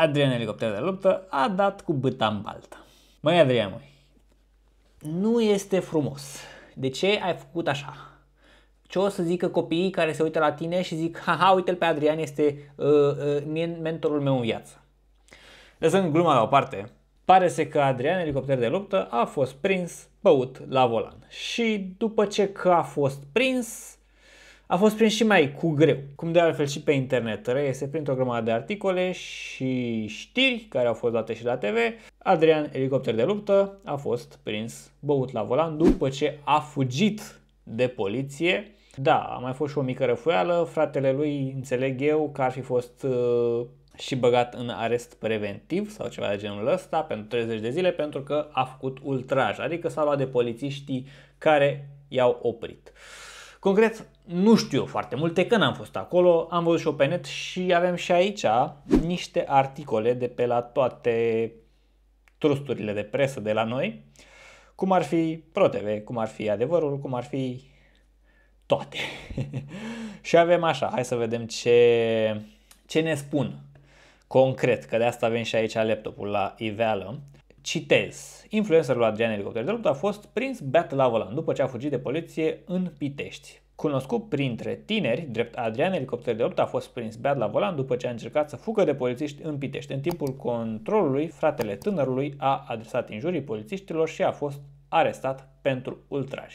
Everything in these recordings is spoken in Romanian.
Adrian Elicopter de luptă a dat cu bâta în baltă. Măi Adrian, măi, nu este frumos. De ce ai făcut așa? Ce o să zică copiii care se uită la tine și zic, ha, uite-l pe Adrian, este uh, uh, mentorul meu în viață. Lăsând gluma la o parte, pare se că Adrian, elicopter de luptă, a fost prins băut la volan. Și după ce că a fost prins, a fost prins și mai cu greu, cum de altfel și pe internet. Reiese printr-o grămadă de articole și știri care au fost date și la TV. Adrian, elicopter de luptă, a fost prins băut la volan după ce a fugit de poliție. Da, a mai fost și o mică răfuială, fratele lui, înțeleg eu, că ar fi fost uh, și băgat în arest preventiv sau ceva de genul ăsta pentru 30 de zile pentru că a făcut ultraj, adică s-a luat de polițiștii care i-au oprit. Concret, nu știu foarte multe, că n-am fost acolo, am văzut și-o pe net și avem și aici niște articole de pe la toate trusturile de presă de la noi, cum ar fi ProTV, cum ar fi Adevărul, cum ar fi toate. și avem așa, hai să vedem ce, ce ne spun concret, că de asta avem și aici laptopul la iveală. Citez. Influencerul Adrian Elicopter de Lupt a fost prins beat la volan după ce a fugit de poliție în Pitești. Cunoscut printre tineri, drept Adrian Elicopter de Lupt a fost prins beat la volan după ce a încercat să fugă de polițiști în Pitești. În timpul controlului, fratele tânărului a adresat injurii polițiștilor și a fost arestat pentru ultraj.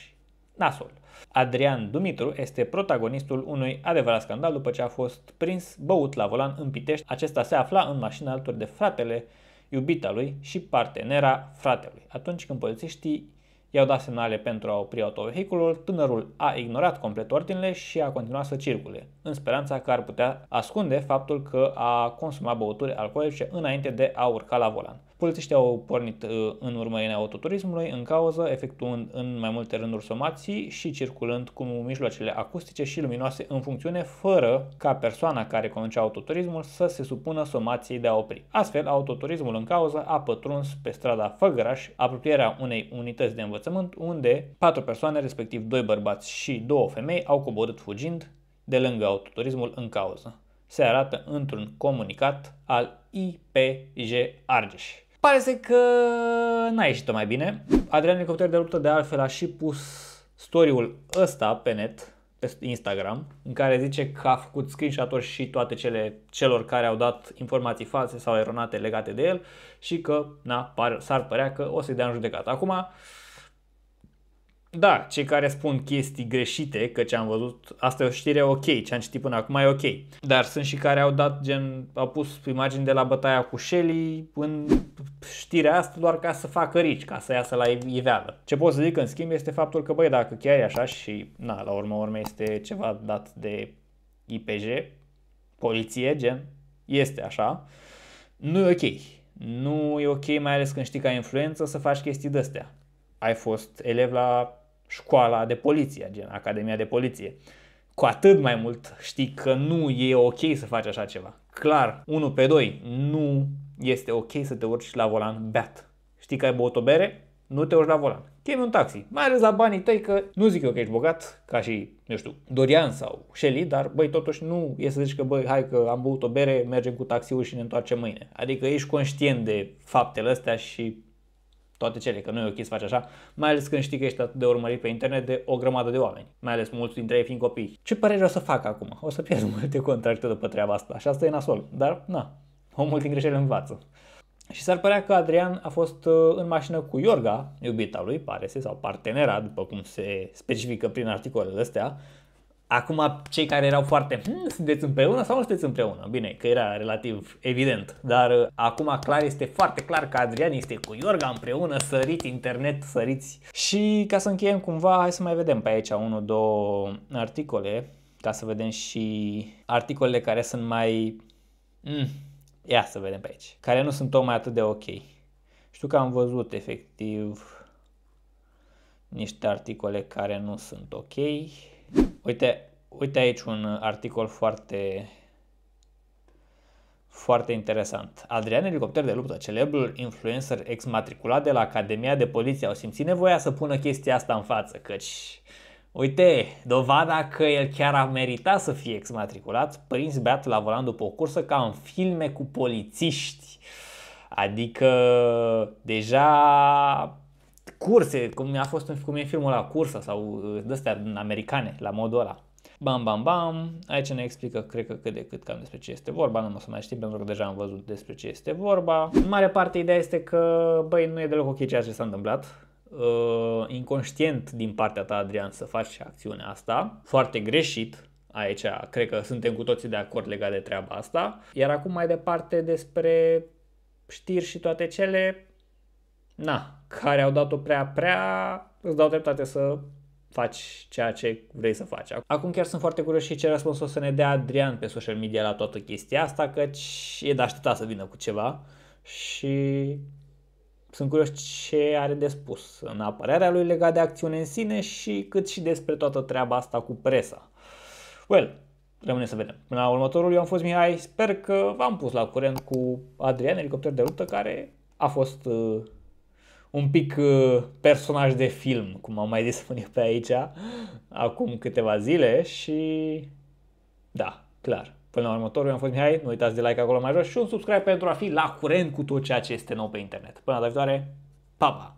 Nasol. Adrian Dumitru este protagonistul unui adevărat scandal după ce a fost prins băut la volan în Pitești. Acesta se afla în mașina alături de fratele iubita lui și partenera fratelui, atunci când polițiștii I-au dat semnale pentru a opri autovehiculul, tânărul a ignorat complet ordinele și a continuat să circule, în speranța că ar putea ascunde faptul că a consumat băuturi alcoolice înainte de a urca la volan. Polițiștii au pornit uh, în urmărirea autoturismului în cauză, efectuând în mai multe rânduri somații și circulând cu mijloacele acustice și luminoase în funcțiune, fără ca persoana care conducea autoturismul să se supună somației de a opri. Astfel, autoturismul în cauză a pătruns pe strada Făgăraș, apropierea unei unități de învățământ învățământ unde patru persoane, respectiv doi bărbați și două femei, au coborât fugind de lângă autoturismul în cauză. Se arată într-un comunicat al IPJ Argeș. Pare să că n-a ieșit mai bine. Adrian Elicopter de luptă de altfel a și pus storiul ăsta pe net, pe Instagram, în care zice că a făcut screenshot-uri și toate cele celor care au dat informații false sau eronate legate de el și că na, par, s-ar părea că o să-i dea în judecată. Acum, da, cei care spun chestii greșite, că ce am văzut, asta e o știre ok, ce am citit până acum e ok. Dar sunt și care au dat gen, au pus imagini de la bătaia cu Shelly în știrea asta doar ca să facă rici, ca să iasă la iveală. Ce pot să zic în schimb este faptul că, băi, dacă chiar e așa și, na, la urmă urme este ceva dat de IPJ, poliție, gen, este așa, nu e ok. Nu e ok, mai ales când știi ca influență, să faci chestii de-astea ai fost elev la școala de poliție, gen Academia de Poliție. Cu atât mai mult știi că nu e ok să faci așa ceva. Clar, 1 pe 2, nu este ok să te urci la volan beat. Știi că ai băut o bere? Nu te urci la volan. Chemi un taxi, mai ales la banii tăi că nu zic eu că ești bogat, ca și, nu știu, Dorian sau Shelly, dar băi, totuși nu e să zici că băi, hai că am băut o bere, mergem cu taxiul și ne întoarcem mâine. Adică ești conștient de faptele astea și toate cele, că nu e ok să faci așa, mai ales când știi că ești atât de urmărit pe internet de o grămadă de oameni, mai ales mulți dintre ei fiind copii. Ce părere o să fac acum? O să pierd multe contracte după treaba asta și asta e nasol, dar na, omul din greșeli învață. Și s-ar părea că Adrian a fost uh, în mașină cu Iorga, iubita lui, pare să sau partenera, după cum se specifică prin articolele astea, Acum, cei care erau foarte, hm, sunteți împreună sau nu sunteți împreună? Bine, că era relativ evident, dar uh, acum clar este foarte clar că Adrian este cu Iorga împreună, săriți internet, săriți. Și ca să încheiem cumva, hai să mai vedem pe aici unul, două articole, ca să vedem și articolele care sunt mai... Mm, ia să vedem pe aici, care nu sunt tocmai atât de ok. Știu că am văzut efectiv niște articole care nu sunt ok. Uite, uite aici un uh, articol foarte foarte interesant. Adrian Elicopter de luptă, celebrul influencer exmatriculat de la Academia de Poliție, au simțit nevoia să pună chestia asta în față, căci Uite, dovada că el chiar a meritat să fie exmatriculat, prins beat la volan după o cursă ca în filme cu polițiști. Adică deja curse, cum a fost în, cum e filmul la cursa sau uh, de în americane, la modul ăla. Bam, bam, bam, aici ne explică, cred că cât de cât cam despre ce este vorba, nu o să mai știm pentru că deja am văzut despre ce este vorba. În mare parte ideea este că, băi, nu e deloc ok ceea ce s-a întâmplat, uh, inconștient din partea ta, Adrian, să faci acțiunea asta, foarte greșit, aici cred că suntem cu toții de acord legat de treaba asta, iar acum mai departe despre știri și toate cele, na, care au dat-o prea, prea, îți dau dreptate să faci ceea ce vrei să faci. Acum chiar sunt foarte curios și ce răspuns o să ne dea Adrian pe social media la toată chestia asta, căci e de așteptat să vină cu ceva și sunt curios ce are de spus în apărarea lui legat de acțiune în sine și cât și despre toată treaba asta cu presa. Well, rămâne să vedem. Până la următorul, eu am fost Mihai, sper că v-am pus la curent cu Adrian, elicopter de luptă, care a fost uh, un pic uh, personaj de film, cum am mai dispune pe aici acum câteva zile și da, clar. Până la următorul, eu am fost Mihai, nu uitați de like acolo mai jos și un subscribe pentru a fi la curent cu tot ceea ce este nou pe internet. Până la viitoare, pa, pa!